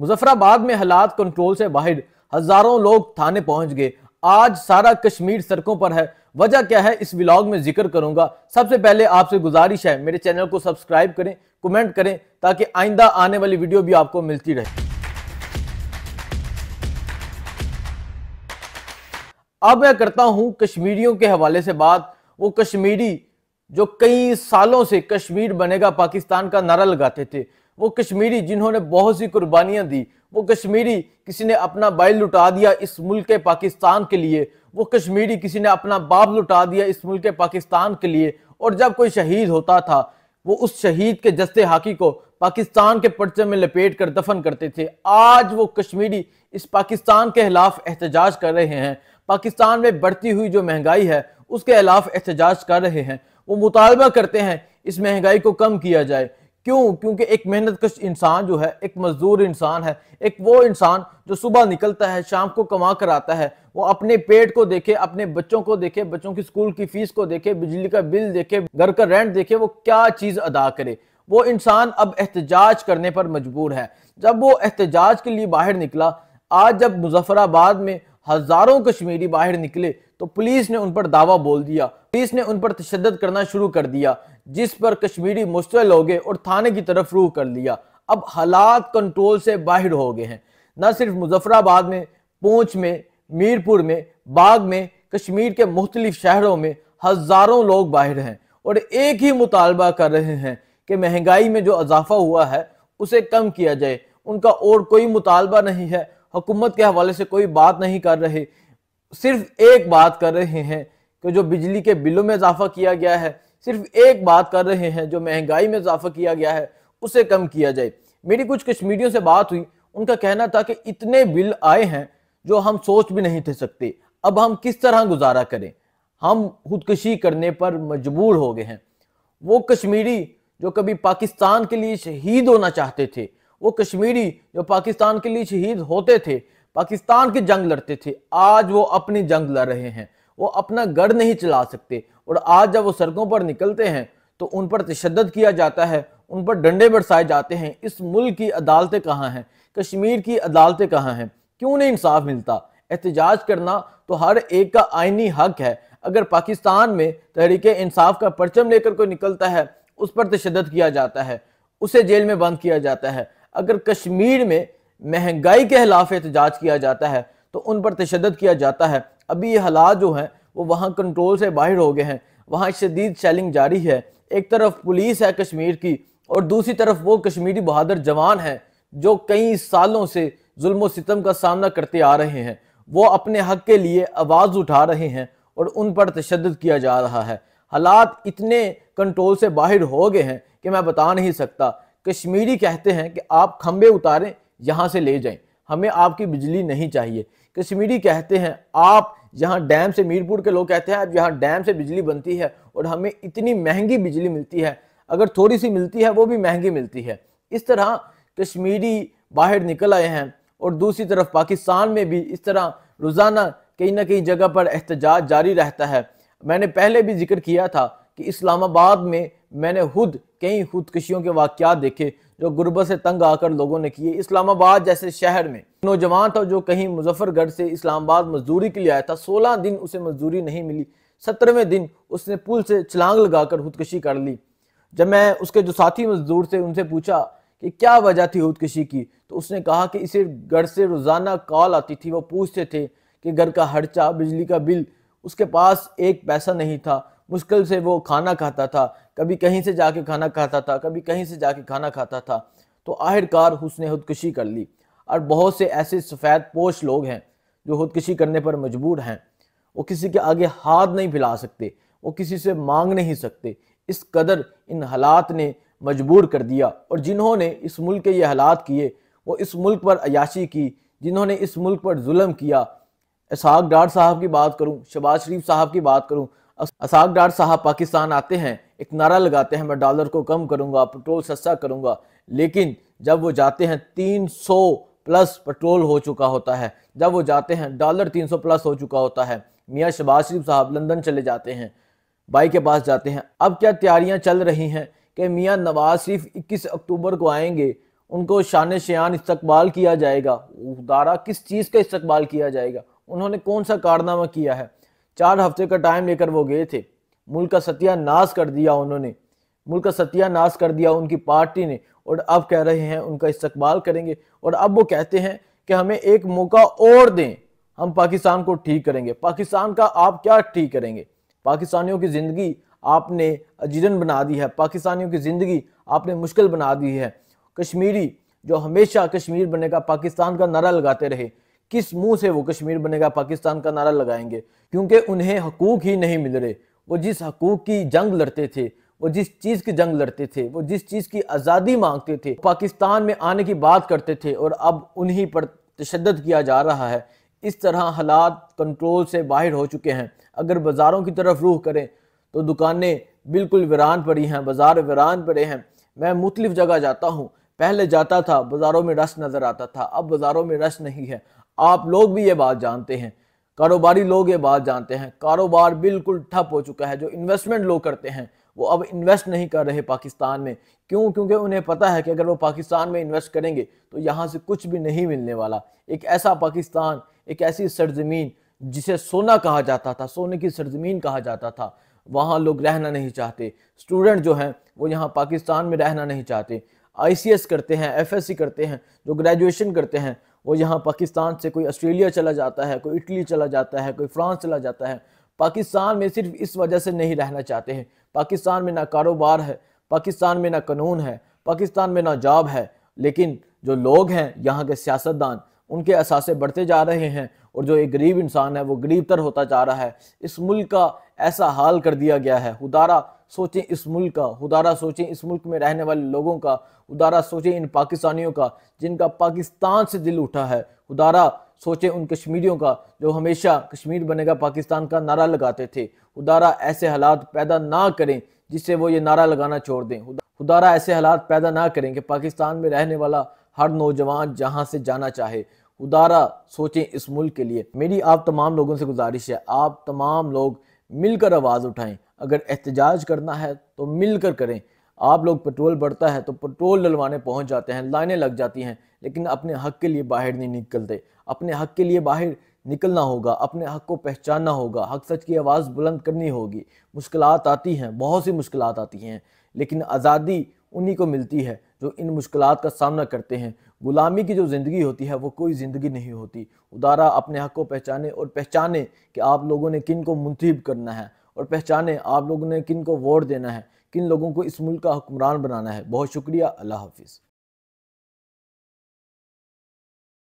मुजफ्फराबाद में हालात कंट्रोल से बाहर हजारों लोग थाने पहुंच गए आज सारा कश्मीर सड़कों पर है वजह क्या है इस व्लॉग में जिक्र करूंगा सबसे पहले आपसे गुजारिश है मेरे चैनल को सब्सक्राइब करें कमेंट करें ताकि आइंदा आने वाली वीडियो भी आपको मिलती रहे अब मैं करता हूं कश्मीरियों के हवाले से बात वो कश्मीरी जो कई सालों से कश्मीर बनेगा पाकिस्तान का नारा लगाते थे वो कश्मीरी जिन्होंने बहुत सी कुर्बानियाँ दी वो कश्मीरी किसी ने अपना बैल लुटा दिया इस मुल्क के पाकिस्तान के लिए वो कश्मीरी किसी ने अपना बाप लुटा दिया इस मुल्क के पाकिस्तान के लिए और जब कोई शहीद होता था वो उस शहीद के जस्ते हाकी को पाकिस्तान के पर्चे में लपेट कर दफन करते थे आज वो कश्मीरी इस पाकिस्तान के खिलाफ एहतजाज कर रहे हैं पाकिस्तान में बढ़ती हुई जो महंगाई है उसके खिलाफ एहतजाज कर रहे हैं वो मुतालबा करते हैं इस महंगाई को कम किया जाए क्यों क्योंकि एक मेहनत कश इंसान जो है एक मजदूर इंसान है एक वो इंसान जो सुबह निकलता है शाम को कमा कर आता है वो अपने पेट को देखे अपने बच्चों को देखे बच्चों की स्कूल की फीस को देखे बिजली का बिल देखे घर का रेंट देखे वो क्या चीज़ अदा करे वो इंसान अब एहतजाज करने पर मजबूर है जब वो एहतजाज के लिए बाहर निकला आज जब मुजफ्फराबाद में हज़ारों कश्मीरी बाहर निकले तो पुलिस ने उन पर दावा बोल दिया पुलिस ने उन पर तशद करना शुरू कर दिया जिस पर कश्मीरी मुश्तल हो गए और थाने की तरफ रूह कर लिया अब हालात कंट्रोल से बाहर हो गए हैं न सिर्फ मुजफ्फराबाद में पूंछ में मीरपुर में बाग में कश्मीर के मुख्तलिफ शहरों में हज़ारों लोग बाहर हैं और एक ही मुतालबा कर रहे हैं कि महंगाई में जो इजाफा हुआ है उसे कम किया जाए उनका और कोई मुतालबा नहीं है हुकूमत के हवाले से कोई बात नहीं कर रहे सिर्फ एक बात कर रहे हैं कि जो बिजली के बिलों में इजाफा किया गया है सिर्फ एक बात कर रहे हैं जो महंगाई में इजाफा किया गया है उसे कम किया जाए मेरी कुछ कश्मीरियों से बात हुई उनका कहना था कि इतने बिल आए हैं जो हम सोच भी नहीं थे सकते अब हम किस तरह गुजारा करें हम खुदकशी करने पर मजबूर हो गए हैं वो कश्मीरी जो कभी पाकिस्तान के लिए शहीद होना चाहते थे वो कश्मीरी जो पाकिस्तान के लिए शहीद होते थे पाकिस्तान की जंग लड़ते थे आज वो अपनी जंग लड़ रहे हैं वो अपना गढ़ नहीं चला सकते और आज जब वो सड़कों पर निकलते हैं तो उन पर तशद किया जाता है उन पर डंडे बरसाए जाते हैं इस मुल्क की अदालतें कहाँ हैं कश्मीर की अदालतें कहाँ हैं क्यों नहीं इंसाफ मिलता एहतजाज करना तो हर एक का आइनी हक है अगर पाकिस्तान में तहरीक इंसाफ का परचम लेकर कोई निकलता है उस पर तशद किया जाता है उसे जेल में बंद किया जाता है अगर कश्मीर में महंगाई के खिलाफ एहतजाज किया जाता है तो उन पर तशद किया जाता है अभी ये हालात जो हैं वो वहाँ कंट्रोल से बाहर हो गए हैं वहाँ शदीद शैलिंग जारी है एक तरफ पुलिस है कश्मीर की और दूसरी तरफ वो कश्मीरी बहादुर जवान हैं जो कई सालों से जुल्म सितम का सामना करते आ रहे हैं वो अपने हक के लिए आवाज़ उठा रहे हैं और उन पर तशद किया जा रहा है हालात इतने कंट्रोल से बाहर हो गए हैं कि मैं बता नहीं सकता कश्मीरी कहते हैं कि आप खंबे उतारें यहाँ से ले जाएं हमें आपकी बिजली नहीं चाहिए कश्मीरी कहते हैं आप यहाँ डैम से मीरपुर के लोग कहते हैं अब यहाँ डैम से बिजली बनती है और हमें इतनी महंगी बिजली मिलती है अगर थोड़ी सी मिलती है वो भी महंगी मिलती है इस तरह कश्मीरी बाहर निकल आए हैं और दूसरी तरफ पाकिस्तान में भी इस तरह रोज़ाना कहीं ना कहीं जगह पर एहतजाज जारी रहता है मैंने पहले भी जिक्र किया था कि इस्लामाबाद में मैंने खुद कई खुदकशियों के वाक़ देखे जो गुरबत से तंग आकर लोगों ने किए इस्लामाबाद जैसे शहर में नौजवान था जो कहीं मुजफ्फरगढ़ से इस्लामाबाद मजदूरी के लिए आया था सोलह दिन उसे मजदूरी नहीं मिली सत्रहवें दिन उसने पुल से छलांग लगाकर खुदकशी कर ली जब मैं उसके जो साथी मजदूर थे उनसे पूछा कि क्या वजह थी खुदकशी की तो उसने कहा कि इसे घर से रोज़ाना कॉल आती थी वो पूछते थे कि घर का खर्चा बिजली का बिल उसके पास एक पैसा नहीं था मुश्किल से वो खाना खाता था कभी कहीं से जाके खाना खाता था कभी कहीं से जाके खाना खाता था तो आखिरकार उसने खुदकुशी कर ली और बहुत से ऐसे सफ़ेद पोश लोग हैं जो खुदकुशी करने पर मजबूर हैं वो किसी के आगे हाथ नहीं फैला सकते वो किसी से मांग नहीं सकते इस कदर इन हालात ने मजबूर कर दिया और जिन्होंने इस मुल्क के ये हालात किए वो इस मुल्क पर अयाशी की जिन्होंने इस मुल्क पर जुल्म किया इसहाक डार साहब की बात करूं शबाज शरीफ साहब की बात करूं असाक डार साहब पाकिस्तान आते हैं एक नारा लगाते हैं मैं डॉलर को कम करूंगा पेट्रोल सस्ता करूंगा लेकिन जब वो जाते हैं 300 प्लस पेट्रोल हो चुका होता है जब वो जाते हैं डॉलर 300 प्लस हो चुका होता है मियाँ शबाज शरीफ साहब लंदन चले जाते हैं बाई के पास जाते हैं अब क्या तैयारियाँ चल रही हैं कि मियाँ नवाज शरीफ इक्कीस अक्टूबर को आएंगे उनको शान शान इस्तबाल किया जाएगा उदारा किस चीज़ का इस्तबाल किया जाएगा उन्होंने कौन सा कारनामा किया है चार हफ्ते का टाइम लेकर वो गए थे मुल्क का सत्यानाश कर दिया उन्होंने मुल्क का सत्यानाश कर दिया उनकी पार्टी ने और अब कह रहे हैं उनका इस्तकबाल करेंगे और अब वो कहते हैं कि हमें एक मौका और दें हम पाकिस्तान को ठीक करेंगे पाकिस्तान का आप क्या ठीक करेंगे पाकिस्तानियों की ज़िंदगी आपने अजीजन बना दी है पाकिस्तानियों की ज़िंदगी आपने मुश्किल बना दी है कश्मीरी जो हमेशा कश्मीर बनेगा पाकिस्तान का नारा लगाते रहे किस मुंह से वो कश्मीर बनेगा पाकिस्तान का नारा लगाएंगे क्योंकि उन्हें हकूक ही नहीं मिल रहे वो जिस हकूक की जंग लड़ते थे वो जिस चीज़ की जंग लड़ते थे वो जिस चीज़ की आज़ादी मांगते थे पाकिस्तान में आने की बात करते थे और अब उन्हीं पर तशद किया जा रहा है इस तरह हालात कंट्रोल से बाहर हो चुके हैं अगर बाज़ारों की तरफ रूह करें तो दुकानें बिल्कुल वीरान पड़ी हैं बाज़ार वीरान पड़े हैं मैं मुख्तफ जगह जाता हूँ पहले जाता था बाज़ारों में रश नज़र आता था अब बाज़ारों में रश नहीं है आप लोग भी ये बात जानते हैं कारोबारी लोग ये बात जानते हैं कारोबार बिल्कुल ठप हो चुका है जो इन्वेस्टमेंट लोग करते हैं वो अब इन्वेस्ट नहीं कर रहे पाकिस्तान में क्यों क्योंकि उन्हें पता है कि अगर वो पाकिस्तान में इन्वेस्ट करेंगे तो यहाँ से कुछ भी नहीं मिलने वाला एक ऐसा पाकिस्तान एक ऐसी सरजमीन जिसे सोना कहा जाता था सोने की सरजमीन कहा जाता था वहाँ लोग रहना नहीं चाहते स्टूडेंट जो हैं वो यहाँ पाकिस्तान में रहना नहीं चाहते आई करते हैं एफ करते हैं जो ग्रेजुएशन करते हैं वो यहाँ पाकिस्तान से कोई ऑस्ट्रेलिया चला जाता है कोई इटली चला जाता है कोई फ्रांस चला जाता है पाकिस्तान में सिर्फ इस वजह से नहीं रहना चाहते हैं पाकिस्तान में ना कारोबार है पाकिस्तान में ना कानून है पाकिस्तान में ना जॉब है लेकिन जो लोग हैं यहाँ के सियासतदान उनके असासे बढ़ते जा रहे हैं और जो एक गरीब इंसान है वो गरीब तर होता जा रहा है इस मुल्क का ऐसा हाल कर दिया गया है उदारा सोचें इस मुल्क का उदारा सोचें इस मुल्क में रहने वाले लोगों का उदारा सोचें इन पाकिस्तानियों का जिनका पाकिस्तान से दिल उठा है उदारा सोचें उन कश्मीरियों का जो हमेशा कश्मीर बनेगा पाकिस्तान का नारा लगाते थे उदारा ऐसे हालात पैदा ना करें जिससे वो ये नारा लगाना छोड़ दें उदारा ऐसे हालात पैदा ना करें कि पाकिस्तान में रहने वाला हर नौजवान जहाँ से जाना चाहे उदारा सोचें इस मुल्क के लिए मेरी आप तमाम लोगों से गुजारिश है आप तमाम लोग मिलकर आवाज़ उठाएं अगर एहतजाज करना है तो मिलकर करें आप लोग पेट्रोल बढ़ता है तो पेट्रोल डलवाने पहुंच जाते हैं लाइनें लग जाती हैं लेकिन अपने हक के लिए बाहर नहीं निकलते अपने हक के लिए बाहर निकलना होगा अपने हक को पहचानना होगा हक सच की आवाज़ बुलंद करनी होगी मुश्किल आती हैं बहुत सी मुश्किल आती हैं लेकिन आज़ादी उन्हीं को मिलती है जो इन मुश्किल का सामना करते हैं गुलामी की जो ज़िंदगी होती है वो कोई ज़िंदगी नहीं होती उदारा अपने हक को पहचाने और पहचाने कि आप लोगों ने किन को मुंतब करना है और पहचाने आप लोगों ने किन को वोट देना है किन लोगों को इस मुल्क का हुक्मरान बनाना है बहुत शुक्रिया अल्लाह हाफिज़